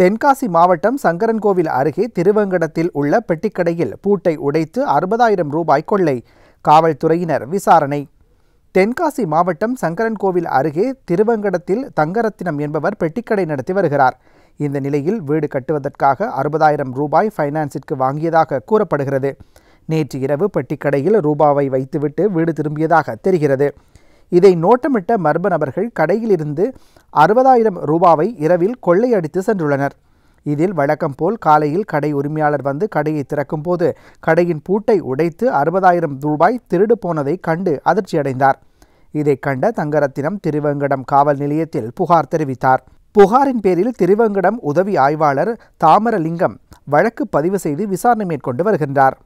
தென்காசி மாவட்டம் சங்கரன்கோவில் அருகே திருவங்கடத்தில் உள்ள பெட்டிக்கடையில் பூட்டை உடைத்து அறுபதாயிரம் ரூபாய் கொள்ளை காவல்துறையினர் விசாரணை தென்காசி மாவட்டம் சங்கரன்கோவில் அருகே திருவங்கடத்தில் தங்கரத்தினம் என்பவர் பெட்டிக்கடை நடத்தி வருகிறார் இந்த நிலையில் வீடு கட்டுவதற்காக அறுபதாயிரம் ரூபாய் ஃபைனான்ஸிற்கு வாங்கியதாக கூறப்படுகிறது நேற்று இரவு பெட்டிக்கடையில் ரூபாவை வைத்துவிட்டு வீடு திரும்பியதாக தெரிகிறது இதை நோட்டமிட்ட மர்ம நபர்கள் கடையிலிருந்து அறுபதாயிரம் ரூபாவை இரவில் கொள்ளையடித்து சென்றுள்ளனர் இதில் வழக்கம் போல் காலையில் கடை உரிமையாளர் வந்து கடையை திறக்கும் போது கடையின் பூட்டை உடைத்து அறுபதாயிரம் ரூபாய் திருடு போனதை கண்டு அதிர்ச்சியடைந்தார் இதைக் கண்ட தங்கரத்தினம் திருவங்கடம் காவல் நிலையத்தில் புகார் தெரிவித்தார் புகாரின் பேரில் திருவங்கடம் உதவி ஆய்வாளர் தாமரலிங்கம் வழக்கு பதிவு செய்து விசாரணை மேற்கொண்டு வருகின்றார்